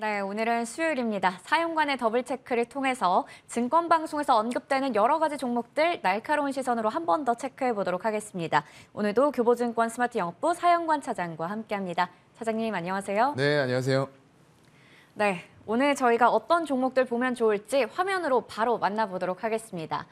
네, 오늘은 수요일입니다. 사연관의 더블 체크를 통해서 증권 방송에서 언급되는 여러 가지 종목들 날카로운 시선으로 한 번 더 체크해 보도록 하겠습니다. 오늘도 교보증권 스마트 영업부 사연관 차장과 함께합니다. 차장님 안녕하세요. 네, 안녕하세요. 네, 오늘 저희가 어떤 종목들 보면 좋을지 화면으로 바로 만나보도록 하겠습니다.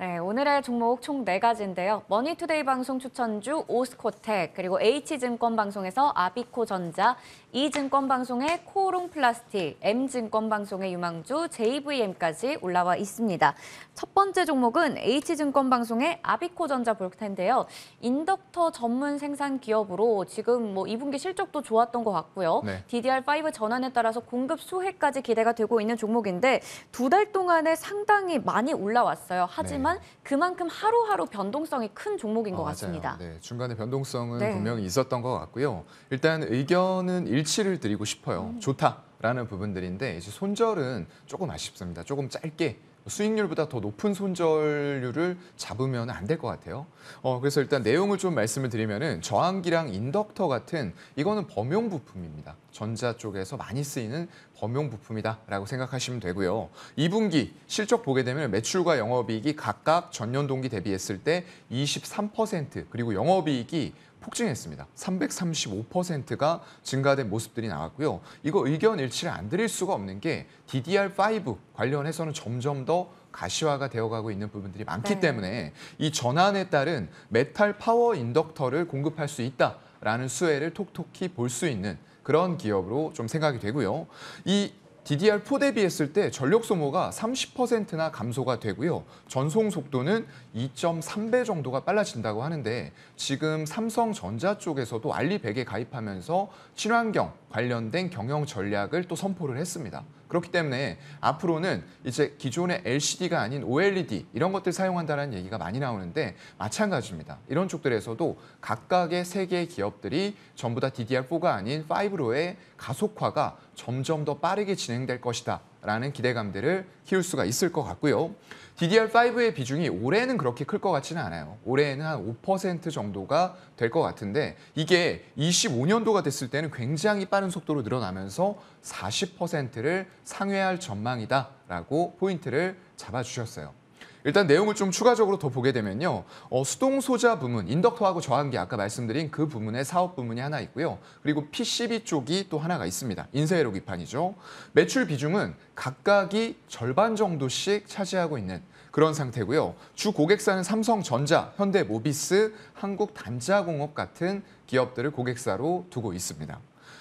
네, 오늘의 종목 총 네가지인데요 머니투데이 방송 추천주 오스코텍, 그리고 H증권 방송에서 아비코전자, E증권 방송의 코롱플라스틱, M증권 방송의 유망주 JVM까지 올라와 있습니다. 첫 번째 종목은 H증권방송의 아비코전자 볼 텐데요. 인덕터 전문 생산 기업으로 지금 뭐 2분기 실적도 좋았던 것 같고요. 네. DDR5 전환에 따라서 공급 수혜까지 기대가 되고 있는 종목인데 두 달 동안에 상당히 많이 올라왔어요. 하지만 네. 그만큼 하루하루 변동성이 큰 종목인 것 아, 같습니다. 네, 중간에 변동성은 네. 분명히 있었던 것 같고요. 일단 의견은 일치를 드리고 싶어요. 음. 좋다. 라는 부분들인데 이제 손절은 조금 아쉽습니다. 조금 짧게 수익률보다 더 높은 손절률을 잡으면 안 될 것 같아요. 어, 그래서 일단 내용을 좀 말씀을 드리면은 저항기랑 인덕터 같은 이거는 범용 부품입니다. 전자 쪽에서 많이 쓰이는 범용 부품이다라고 생각하시면 되고요. 2분기 실적 보게 되면 매출과 영업이익이 각각 전년 동기 대비했을 때 23% 그리고 영업이익이 폭증했습니다. 335%가 증가된 모습들이 나왔고요. 이거 의견 일치를 안 드릴 수가 없는 게 DDR5 관련해서는 점점 더 가시화가 되어가고 있는 부분들이 많기 네. 때문에 이 전환에 따른 메탈 파워 인덕터를 공급할 수 있다라는 수혜를 톡톡히 볼 수 있는 그런 기업으로 좀 생각이 되고요. 이 DDR4 대비했을 때 전력 소모가 30%나 감소가 되고요. 전송 속도는 2.3배 정도가 빨라진다고 하는데 지금 삼성전자 쪽에서도 알리백에 가입하면서 친환경 관련된 경영 전략을 또 선포를 했습니다. 그렇기 때문에 앞으로는 이제 기존의 LCD가 아닌 OLED 이런 것들 사용한다는 얘기가 많이 나오는데 마찬가지입니다. 이런 쪽들에서도 각각의 세계의 기업들이 전부 다 DDR4가 아닌 5로의 가속화가 점점 더 빠르게 진행될 것이다 라는 기대감들을 키울 수가 있을 것 같고요. DDR5의 비중이 올해는 그렇게 클 것 같지는 않아요. 올해에는 한 5% 정도가 될 것 같은데 이게 25년도가 됐을 때는 굉장히 빠른 속도로 늘어나면서 40%를 상회할 전망이다라고 포인트를 잡아주셨어요. 일단 내용을 좀 추가적으로 더 보게 되면요. 어, 수동 소자 부문, 인덕터하고 저항기 아까 말씀드린 그 부문의 사업 부문이 하나 있고요. 그리고 PCB 쪽이 또 하나가 있습니다. 인쇄회로 기판이죠. 매출 비중은 각각이 절반 정도씩 차지하고 있는 그런 상태고요. 주 고객사는 삼성전자, 현대모비스, 한국단자공업 같은 기업들을 고객사로 두고 있습니다.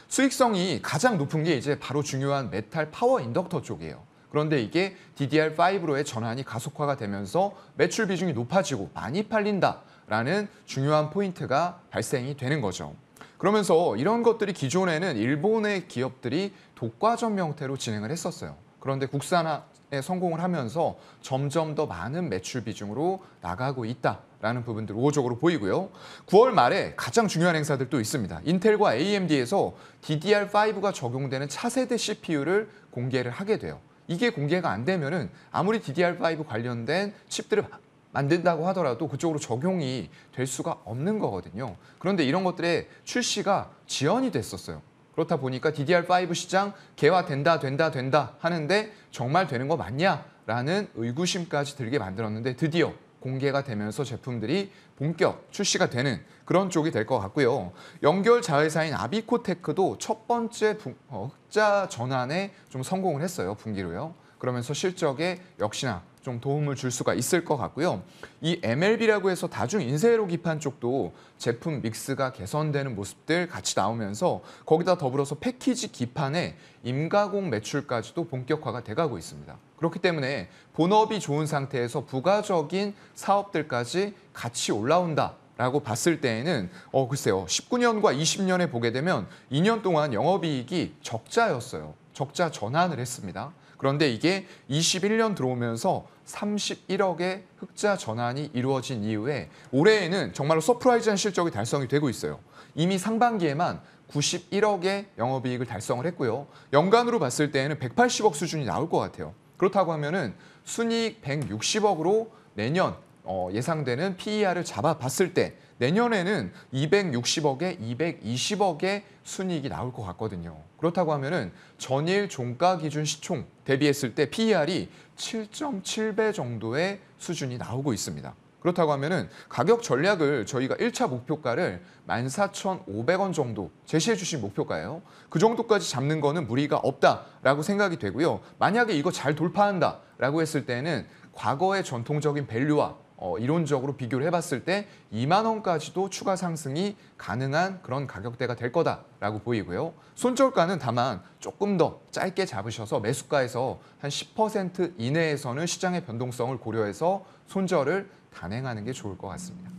수익성이 가장 높은 게 이제 바로 중요한 메탈 파워 인덕터 쪽이에요. 그런데 이게 DDR5로의 전환이 가속화가 되면서 매출 비중이 높아지고 많이 팔린다라는 중요한 포인트가 발생이 되는 거죠. 그러면서 이런 것들이 기존에는 일본의 기업들이 독과점 형태로 진행을 했었어요. 그런데 국산화 에 성공을 하면서 점점 더 많은 매출 비중으로 나가고 있다라는 부분들 우호적으로 보이고요. 9월 말에 가장 중요한 행사들 도 있습니다. 인텔과 AMD에서 DDR5가 적용되는 차세대 CPU를 공개를 하게 돼요. 이게 공개가 안 되면은 아무리 DDR5 관련된 칩들을 만든다고 하더라도 그쪽으로 적용이 될 수가 없는 거거든요. 그런데 이런 것들의 출시가 지연이 됐었어요. 그렇다 보니까 DDR5 시장 개화된다 된다 된다 하는데 정말 되는 거 맞냐라는 의구심까지 들게 만들었는데 드디어 공개가 되면서 제품들이 본격 출시가 되는 그런 쪽이 될 것 같고요. 연결 자회사인 아비코테크도 첫 번째 부, 어, 흑자 전환에 좀 성공을 했어요. 분기로요. 그러면서 실적에 역시나 좀 도움을 줄 수가 있을 것 같고요. 이 MLB라고 해서 다중 인쇄로 기판 쪽도 제품 믹스가 개선되는 모습들 같이 나오면서 거기다 더불어서 패키지 기판에 임가공 매출까지도 본격화가 돼가고 있습니다. 그렇기 때문에 본업이 좋은 상태에서 부가적인 사업들까지 같이 올라온다. 라고 봤을 때에는 어 글쎄요 19년과 20년에 보게 되면 2년 동안 영업이익이 적자였어요 적자 전환을 했습니다 그런데 이게 21년 들어오면서 31억의 흑자 전환이 이루어진 이후에 올해에는 정말로 서프라이즈한 실적이 달성이 되고 있어요. 이미 상반기에만 91억의 영업이익을 달성을 했고요. 연간으로 봤을 때에는 180억 수준이 나올 것 같아요. 그렇다고 하면은 순이익 160억으로 내년 어, 예상되는 PER을 잡아봤을 때 내년에는 260억에 220억의 순이익이 나올 것 같거든요. 그렇다고 하면은 전일 종가 기준 시총 대비했을 때 PER이 7.7배 정도의 수준이 나오고 있습니다. 그렇다고 하면은 가격 전략을 저희가 1차 목표가를 14,500원 정도 제시해 주신 목표가예요. 그 정도까지 잡는 거는 무리가 없다라고 생각이 되고요. 만약에 이거 잘 돌파한다라고 했을 때는 과거의 전통적인 밸류와 어, 이론적으로 비교를 해봤을 때 2만 원까지도 추가 상승이 가능한 그런 가격대가 될 거다라고 보이고요. 손절가는 다만 조금 더 짧게 잡으셔서 매수가에서 한 10% 이내에서는 시장의 변동성을 고려해서 손절을 단행하는 게 좋을 것 같습니다.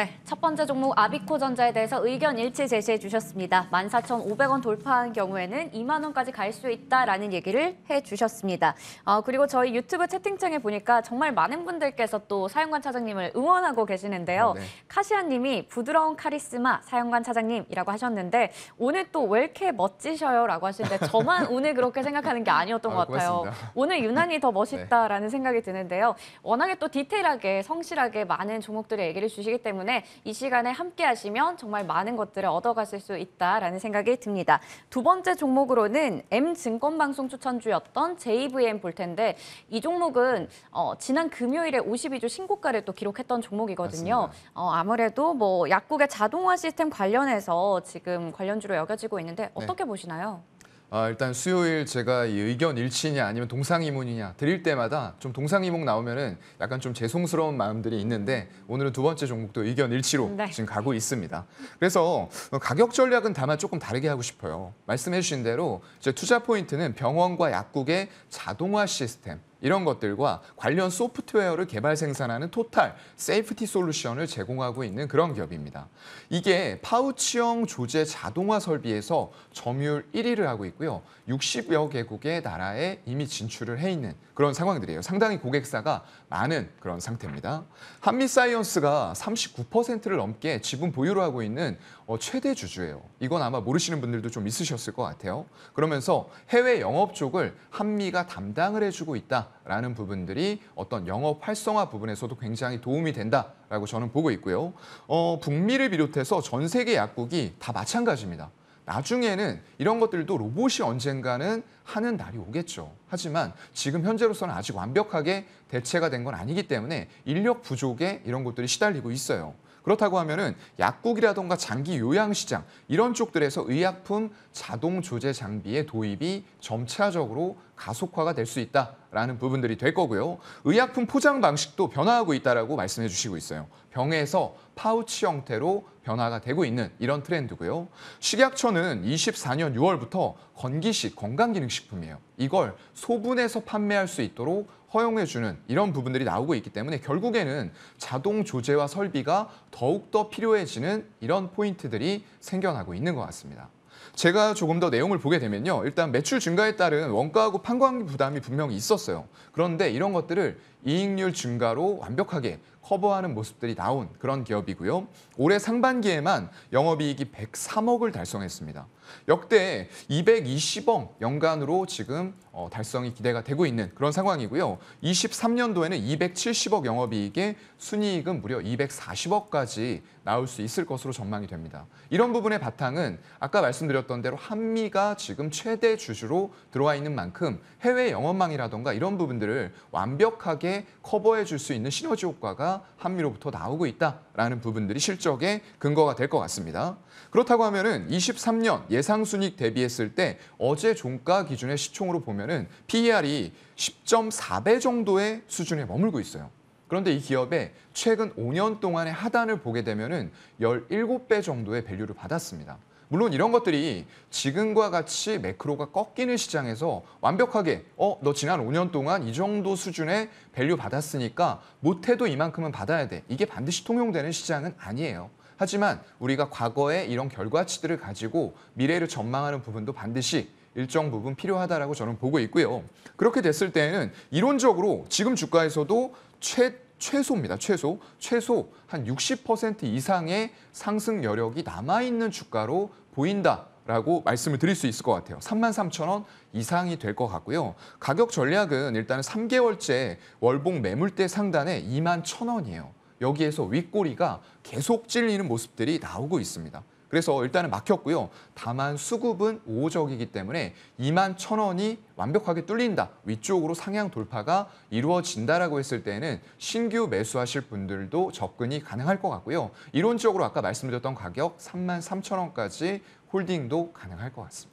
네, 첫 번째 종목 아비코전자에 대해서 의견 일치 제시해 주셨습니다. 14,500원 돌파한 경우에는 2만 원까지 갈 수 있다라는 얘기를 해 주셨습니다. 어, 그리고 저희 유튜브 채팅창에 보니까 정말 많은 분들께서 또 사용관 차장님을 응원하고 계시는데요. 네. 카시아 님이 부드러운 카리스마 사용관 차장님이라고 하셨는데 오늘 또 왜 이렇게 멋지셔요? 라고 하시는데 저만 오늘 그렇게 생각하는 게 아니었던 아, 것 같아요. 고맙습니다. 오늘 유난히 더 네. 멋있다라는 네. 생각이 드는데요. 워낙에 또 디테일하게 성실하게 많은 종목들의 얘기를 주시기 때문에 때문에 이 시간에 함께 하시면 정말 많은 것들을 얻어가실 수 있다라는 생각이 듭니다. 두 번째 종목으로는 M증권방송 추천주였던 JVM 볼 텐데 이 종목은 어, 지난 금요일에 52주 신고가를 또 기록했던 종목이거든요. 어, 아무래도 뭐 약국의 자동화 시스템 관련해서 지금 관련주로 여겨지고 있는데 네. 어떻게 네. 보시나요? 아, 일단 수요일 제가 이 의견 일치냐 아니면 동상이몽이냐 드릴 때마다 좀 동상이몽 나오면은 약간 좀 죄송스러운 마음들이 있는데 오늘은 두 번째 종목도 의견 일치로 네. 지금 가고 있습니다. 그래서 어, 가격 전략은 다만 조금 다르게 하고 싶어요. 말씀해 주신 대로 이제 투자 포인트는 병원과 약국의 자동화 시스템 이런 것들과 관련 소프트웨어를 개발 생산하는 토탈 세이프티 솔루션을 제공하고 있는 그런 기업입니다. 이게 파우치형 조제 자동화 설비에서 점유율 1위를 하고 있고요. 60여 개국의 나라에 이미 진출을 해 있는 그런 상황들이에요. 상당히 고객사가 많은 그런 상태입니다. 한미사이언스가 39%를 넘게 지분 보유를 하고 있는 어, 최대 주주예요. 이건 아마 모르시는 분들도 좀 있으셨을 것 같아요. 그러면서 해외 영업 쪽을 한미가 담당을 해주고 있다라는 부분들이 어떤 영업 활성화 부분에서도 굉장히 도움이 된다라고 저는 보고 있고요. 어, 북미를 비롯해서 전 세계 약국이 다 마찬가지입니다. 나중에는 이런 것들도 로봇이 언젠가는 하는 날이 오겠죠. 하지만 지금 현재로서는 아직 완벽하게 대체가 된 건 아니기 때문에 인력 부족에 이런 것들이 시달리고 있어요. 그렇다고 하면은 약국이라던가 장기 요양 시장 이런 쪽들에서 의약품 자동 조제 장비의 도입이 점차적으로 가속화가 될 수 있다라는 부분들이 될 거고요. 의약품 포장 방식도 변화하고 있다라고 말씀해 주시고 있어요. 병에서 파우치 형태로 변화가 되고 있는 이런 트렌드고요. 식약처는 24년 6월부터 건기식 건강기능식품이에요. 이걸 소분해서 판매할 수 있도록 허용해주는 이런 부분들이 나오고 있기 때문에 결국에는 자동 조제와 설비가 더욱더 필요해지는 이런 포인트들이 생겨나고 있는 것 같습니다. 제가 조금 더 내용을 보게 되면요. 일단 매출 증가에 따른 원가하고 판관기 부담이 분명히 있었어요. 그런데 이런 것들을 이익률 증가로 완벽하게 커버하는 모습들이 나온 그런 기업이고요. 올해 상반기에만 영업이익이 103억을 달성했습니다. 역대 220억 연간으로 지금 어, 달성이 기대가 되고 있는 그런 상황이고요. 23년도에는 270억 영업이익에 순이익은 무려 240억까지 나올 수 있을 것으로 전망이 됩니다. 이런 부분의 바탕은 아까 말씀드렸던 대로 한미가 지금 최대 주주로 들어와 있는 만큼 해외 영업망이라던가 이런 부분들을 완벽하게 커버해 줄 수 있는 시너지 효과가 한미로부터 나오고 있다. 라는 부분들이 실적의 근거가 될 것 같습니다. 그렇다고 하면은 23년 예상 순익 대비했을 때 어제 종가 기준의 시총으로 보면은 PER이 10.4배 정도의 수준에 머물고 있어요. 그런데 이 기업의 최근 5년 동안의 하단을 보게 되면은 17배 정도의 밸류를 받았습니다. 물론 이런 것들이 지금과 같이 매크로가 꺾이는 시장에서 완벽하게 어, 너 지난 5년 동안 이 정도 수준의 밸류 받았으니까 못해도 이만큼은 받아야 돼. 이게 반드시 통용되는 시장은 아니에요. 하지만 우리가 과거에 이런 결과치들을 가지고 미래를 전망하는 부분도 반드시 일정 부분 필요하다라고 저는 보고 있고요. 그렇게 됐을 때에는 이론적으로 지금 주가에서도 최 최소입니다. 최소. 최소 한 60% 이상의 상승 여력이 남아있는 주가로 보인다. 라고 말씀을 드릴 수 있을 것 같아요. 33,000원 이상이 될 것 같고요. 가격 전략은 일단은 3개월째 월봉 매물대 상단에 2만 1,000원이에요. 여기에서 윗꼬리가 계속 찔리는 모습들이 나오고 있습니다. 그래서 일단은 막혔고요. 다만 수급은 우호적이기 때문에 2만 1 0원이 완벽하게 뚫린다. 위쪽으로 상향 돌파가 이루어진다라고 했을 때는 신규 매수하실 분들도 접근이 가능할 것 같고요. 이론적으로 아까 말씀드렸던 가격 3만 3천원까지 홀딩도 가능할 것 같습니다.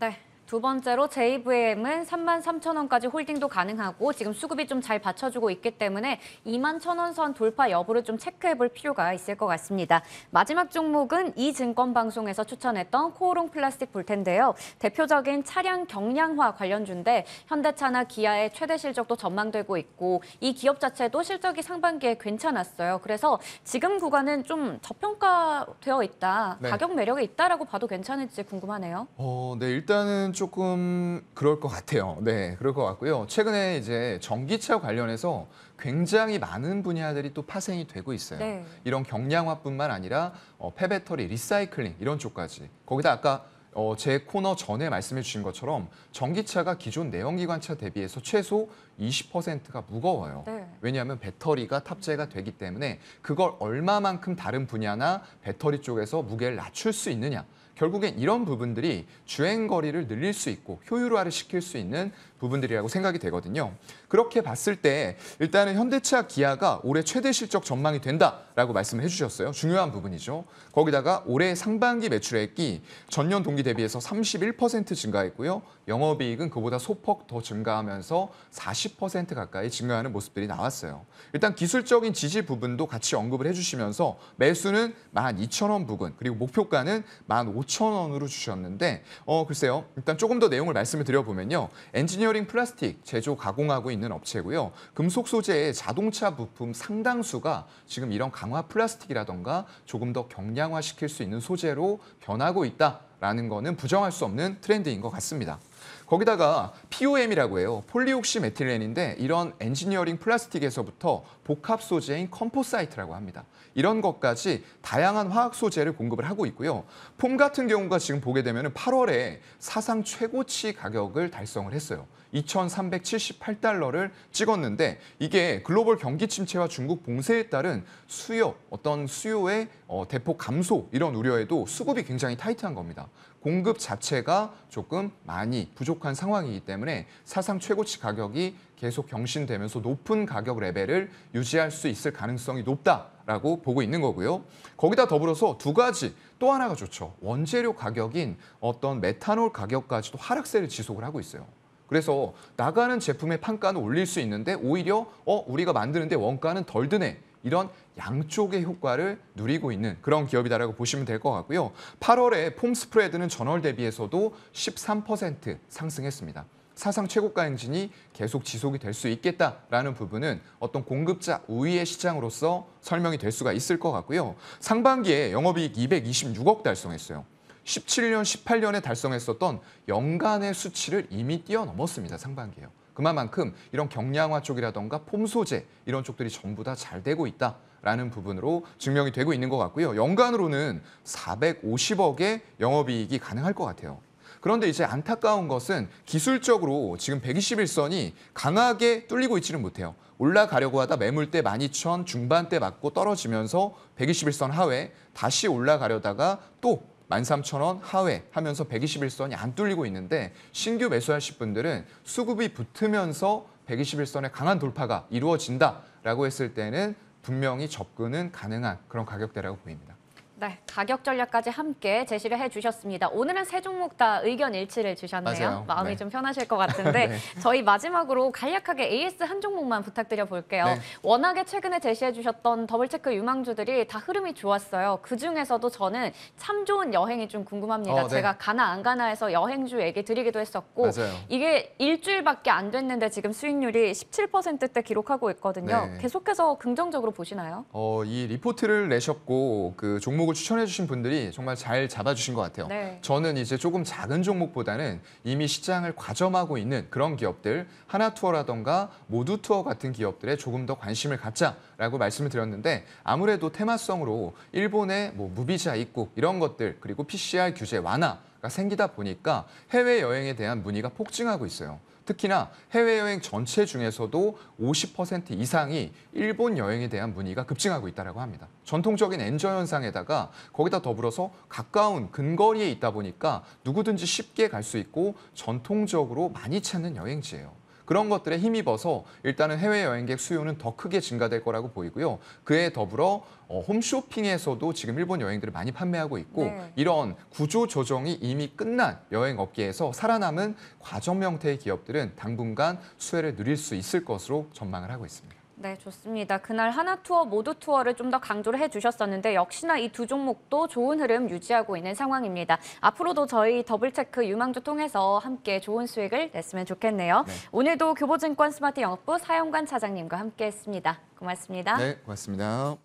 네. 두 번째로 JVM은 3만 3천 원까지 홀딩도 가능하고 지금 수급이 좀 잘 받쳐주고 있기 때문에 2만 천원선 돌파 여부를 좀 체크해볼 필요가 있을 것 같습니다. 마지막 종목은 이 증권 방송에서 추천했던 코오롱 플라스틱 볼 텐데요. 대표적인 차량 경량화 관련주인데 현대차나 기아의 최대 실적도 전망되고 있고 이 기업 자체도 실적이 상반기에 괜찮았어요. 그래서 지금 구간은 좀 저평가되어 있다, 네. 가격 매력이 있다라고 봐도 괜찮을지 궁금하네요. 어, 네 일단은. 조금 그럴 것 같아요. 네, 그럴 것 같고요. 최근에 이제 전기차 관련해서 굉장히 많은 분야들이 또 파생이 되고 있어요. 네. 이런 경량화뿐만 아니라 어, 폐배터리, 리사이클링 이런 쪽까지. 거기다 아까 어, 제 코너 전에 말씀해 주신 것처럼 전기차가 기존 내연기관차 대비해서 최소 20%가 무거워요. 네. 왜냐하면 배터리가 탑재가 되기 때문에 그걸 얼마만큼 다른 분야나 배터리 쪽에서 무게를 낮출 수 있느냐 결국엔 이런 부분들이 주행 거리를 늘릴 수 있고 효율화를 시킬 수 있는 부분들이라고 생각이 되거든요. 그렇게 봤을 때 일단은 현대차 기아가 올해 최대 실적 전망이 된다라고 말씀을 해주셨어요. 중요한 부분이죠. 거기다가 올해 상반기 매출액이 전년 동기 대비해서 31% 증가했고요. 영업이익은 그보다 소폭 더 증가하면서 40% 가까이 증가하는 모습들이 나왔어요. 일단 기술적인 지지 부분도 같이 언급을 해주시면서 매수는 12,000원 부근 그리고 목표가는 15,000원 5천 원으로 주셨는데 어 글쎄요. 일단 조금 더 내용을 말씀을 드려보면요. 엔지니어링 플라스틱 제조 가공하고 있는 업체고요. 금속 소재의 자동차 부품 상당수가 지금 이런 강화 플라스틱이라던가 조금 더 경량화시킬 수 있는 소재로 변하고 있다라는 거는 부정할 수 없는 트렌드인 것 같습니다. 거기다가 POM이라고 해요. 폴리옥시 메틸렌인데 이런 엔지니어링 플라스틱에서부터 복합 소재인 컴포사이트라고 합니다. 이런 것까지 다양한 화학 소재를 공급을 하고 있고요. 폼 같은 경우가 지금 보게 되면 8월에 사상 최고치 가격을 달성을 했어요. 2,378달러를 찍었는데 이게 글로벌 경기 침체와 중국 봉쇄에 따른 수요, 어떤 수요의 어, 대폭 감소 이런 우려에도 수급이 굉장히 타이트한 겁니다. 공급 자체가 조금 많이 부족한 상황이기 때문에 사상 최고치 가격이 계속 경신되면서 높은 가격 레벨을 유지할 수 있을 가능성이 높다라고 보고 있는 거고요. 거기다 더불어서 두 가지 또 하나가 좋죠. 원재료 가격인 어떤 메탄올 가격까지도 하락세를 지속을 하고 있어요. 그래서 나가는 제품의 판가는 올릴 수 있는데 오히려 어 우리가 만드는데 원가는 덜 드네. 이런 양쪽의 효과를 누리고 있는 그런 기업이다라고 보시면 될 것 같고요. 8월에 폼 스프레드는 전월 대비해서도 13% 상승했습니다. 사상 최고가 엔진이 계속 지속이 될 수 있겠다라는 부분은 어떤 공급자 우위의 시장으로서 설명이 될 수가 있을 것 같고요. 상반기에 영업이익 226억 달성했어요. 17년, 18년에 달성했었던 연간의 수치를 이미 뛰어넘었습니다. 상반기에요. 그만큼 이런 경량화 쪽이라던가 폼 소재 이런 쪽들이 전부 다 잘 되고 있다라는 부분으로 증명이 되고 있는 것 같고요. 연간으로는 450억의 영업이익이 가능할 것 같아요. 그런데 이제 안타까운 것은 기술적으로 지금 121선이 강하게 뚫리고 있지는 못해요. 올라가려고 하다 매물대 12,000 중반대 맞고 떨어지면서 121선 하회 다시 올라가려다가 또 13,000원 하회 하면서 121선이 안 뚫리고 있는데 신규 매수하실 분들은 수급이 붙으면서 121선의 강한 돌파가 이루어진다라고 했을 때는 분명히 접근은 가능한 그런 가격대라고 보입니다. 네, 가격 전략까지 함께 제시를 해주셨습니다. 오늘은 세 종목 다 의견 일치를 주셨네요. 맞아요. 마음이 네. 좀 편하실 것 같은데 네. 저희 마지막으로 간략하게 AS 한 종목만 부탁드려 볼게요. 네. 워낙에 최근에 제시해 주셨던 더블체크 유망주들이 다 흐름이 좋았어요. 그중에서도 저는 참 좋은 여행이 좀 궁금합니다. 어, 네. 제가 가나 안 가나 에서 여행주 얘기 드리기도 했었고 맞아요. 이게 일주일밖에 안 됐는데 지금 수익률이 17%대 기록하고 있거든요. 네. 계속해서 긍정적으로 보시나요? 어, 이 리포트를 내셨고 그 종목 종목을 추천해 주신 분들이 정말 잘 잡아주신 것 같아요. 네. 저는 이제 조금 작은 종목보다는 이미 시장을 과점하고 있는 그런 기업들, 하나투어라던가 모두투어 같은 기업들에 조금 더 관심을 갖자라고 말씀을 드렸는데 아무래도 테마성으로 일본의 뭐 무비자 입국 이런 것들 그리고 PCR 규제 완화 생기다 보니까 해외여행에 대한 문의가 폭증하고 있어요. 특히나 해외여행 전체 중에서도 50% 이상이 일본 여행에 대한 문의가 급증하고 있다고 합니다. 전통적인 엔저 현상에다가 거기다 더불어서 가까운 근거리에 있다 보니까 누구든지 쉽게 갈 수 있고 전통적으로 많이 찾는 여행지예요. 그런 것들에 힘입어서 일단은 해외 여행객 수요는 더 크게 증가될 거라고 보이고요. 그에 더불어 어, 홈쇼핑에서도 지금 일본 여행들을 많이 판매하고 있고 네. 이런 구조 조정이 이미 끝난 여행 업계에서 살아남은 과정 형태의 기업들은 당분간 수혜를 누릴 수 있을 것으로 전망을 하고 있습니다. 네, 좋습니다. 그날 하나 투어 모두 투어를 좀 더 강조를 해주셨었는데 역시나 이 두 종목도 좋은 흐름 유지하고 있는 상황입니다. 앞으로도 저희 더블체크 유망주 통해서 함께 좋은 수익을 냈으면 좋겠네요. 네. 오늘도 교보증권 스마트 영업부 사영관 차장님과 함께했습니다. 고맙습니다. 네, 고맙습니다.